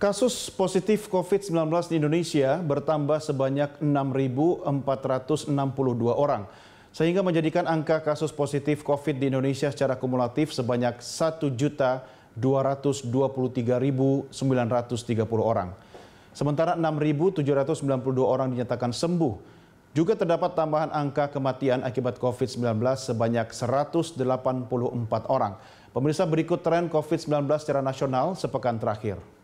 Kasus positif COVID-19 di Indonesia bertambah sebanyak 6.462 orang, sehingga menjadikan angka kasus positif COVID di Indonesia secara kumulatif sebanyak 1.223.930 orang. Sementara 6.792 orang dinyatakan sembuh. Juga terdapat tambahan angka kematian akibat COVID-19 sebanyak 184 orang. Pemirsa berikut tren COVID-19 secara nasional sepekan terakhir.